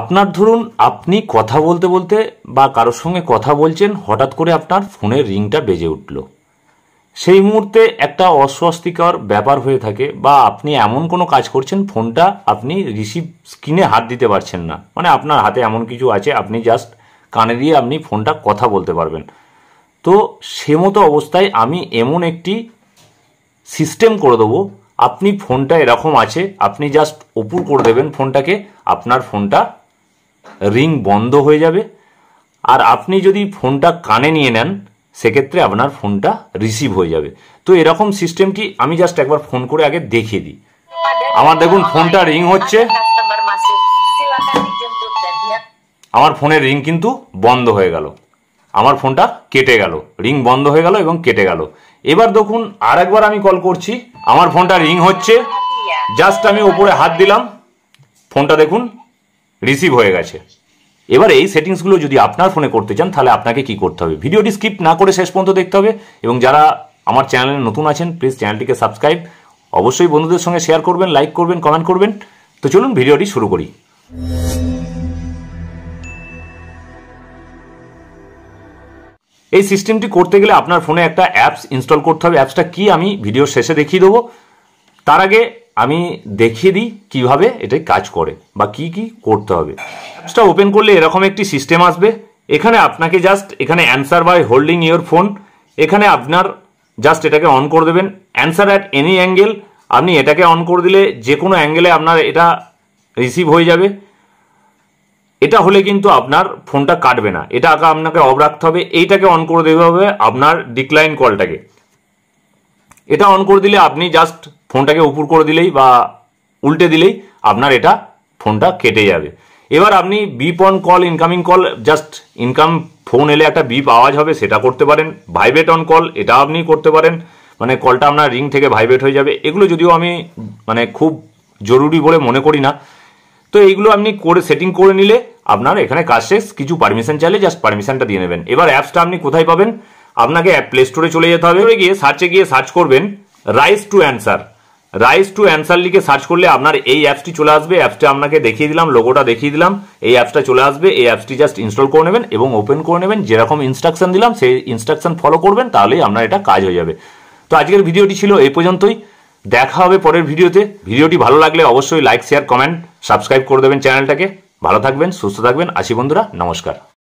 আপনার ধরুন আপনি কথা বলতে বলতে বা কারোর সঙ্গে কথা বলছেন হঠাৎ করে আপনার ফোনের রিংটা বেজে উঠল সেই মুহূর্তে একটা অস্বস্তিকর ব্যাপার হয়ে থাকে বা আপনি এমন কোনো কাজ করছেন ফোনটা আপনি রিসিভ স্ক্রিনে হাত দিতে পারছেন না মানে আপনার হাতে এমন কিছু আছে আপনি জাস্ট কানে দিয়ে আপনি ফোনটা কথা বলতে পারবেন তো সে মতো অবস্থায় আমি এমন একটি সিস্টেম করে দেবো আপনি ফোনটা এরকম আছে আপনি জাস্ট ওপুর করে দেবেন ফোনটাকে আপনার ফোনটা রিং বন্ধ হয়ে যাবে আর আপনি যদি ফোনটা কানে নিয়ে নেন সেক্ষেত্রে আপনার ফোনটা রিসিভ হয়ে যাবে তো এরকম সিস্টেমটি আমি জাস্ট একবার ফোন করে আগে দেখিয়ে দিই আমার দেখুন ফোনটা রিং হচ্ছে আমার ফোনের রিং কিন্তু বন্ধ হয়ে গেল আমার ফোনটা কেটে গেল রিং বন্ধ হয়ে গেল এবং কেটে গেল এবার দেখুন আর একবার আমি কল করছি আমার ফোনটা রিং হচ্ছে জাস্ট আমি ওপরে হাত দিলাম ফোনটা দেখুন রিসিভ হয়ে গেছে এবার এই সেটিংসগুলো যদি আপনার ফোনে করতে চান তাহলে আপনাকে কি করতে হবে ভিডিওটি স্কিপ না করে শেষ পর্যন্ত দেখতে হবে এবং যারা আমার চ্যানেলে নতুন আছেন প্লিজ চ্যানেলটিকে সাবস্ক্রাইব অবশ্যই বন্ধুদের সঙ্গে শেয়ার করবেন লাইক করবেন কমেন্ট করবেন তো চলুন ভিডিওটি শুরু করি এই সিস্টেমটি করতে গেলে আপনার ফোনে একটা অ্যাপস ইনস্টল করতে হবে অ্যাপসটা কি আমি ভিডিও শেষে দেখিয়ে দেবো তার আগে আমি দেখিয়ে দিই কীভাবে এটাই কাজ করে বা কি কি করতে হবে অ্যাপসটা ওপেন করলে এরকম একটি সিস্টেম আসবে এখানে আপনাকে জাস্ট এখানে answer by holding your phone এখানে আপনার জাস্ট এটাকে অন করে দেবেন অ্যান্সার অ্যাট এনি অ্যাঙ্গেল আপনি এটাকে অন করে দিলে যে কোনো অ্যাঙ্গেলে আপনার এটা রিসিভ হয়ে যাবে এটা হলে কিন্তু আপনার ফোনটা কাটবে না এটা আগে আপনাকে অফ রাখতে হবে এইটাকে অন করে দেবে হবে আপনার ডিক্লাইন কলটাকে এটা অন করে দিলে আপনি জাস্ট ফোনটাকে উপর করে দিলেই বা উল্টে দিলেই আপনার এটা ফোনটা কেটে যাবে এবার আপনি beep on call incoming call just income phone এলে একটা বিপ আওয়াজ হবে সেটা করতে পারেন ভাইব্রেট অন কল এটা আপনি করতে পারেন মানে কলটা আপনার রিং থেকে ভাইব্রেট হয়ে যাবে এগুলো যদিও আমি মানে খুব জরুরি বলে মনে করি না তো এইগুলো আপনি করে সেটিং করে নিলে আপনার এখানে কাজ শেষ কিছু পারমিশন চাইলে জাস্ট পারমিশনটা দিয়ে নেবেন এবার অ্যাপসটা আপনি কোথায় পাবেন আপনাকে অ্যাপ প্লে স্টোরে চলে যেতে হবে গিয়ে সার্চে গিয়ে সার্চ করবেন raise to answer raise to answer লিখে সার্চ করলে আপনার এই অ্যাপসটি চলে আসবে অ্যাপসটা আপনাকে দেখিয়ে দিলাম লোগোটা দেখিয়ে দিলাম এই অ্যাপসটা চলে আসবে এই অ্যাপসটি জাস্ট ইনস্টল করে নেবেন এবং ওপেন করে নেবেন যেরকম ইনস্ট্রাকশন দিলাম সেই ইনস্ট্রাকশন ফলো করবেন তাহলেই আপনার এটা কাজ হয়ে যাবে তো আজকের ভিডিওটি ছিল এই পর্যন্তই দেখা হবে পরের ভিডিওতে ভিডিওটি ভালো লাগলে অবশ্যই লাইক শেয়ার কমেন্ট সাবস্ক্রাইব করে দেবেন চ্যানেলটাকে ভালো থাকবেন সুস্থ থাকবেন আসি বন্ধুরা নমস্কার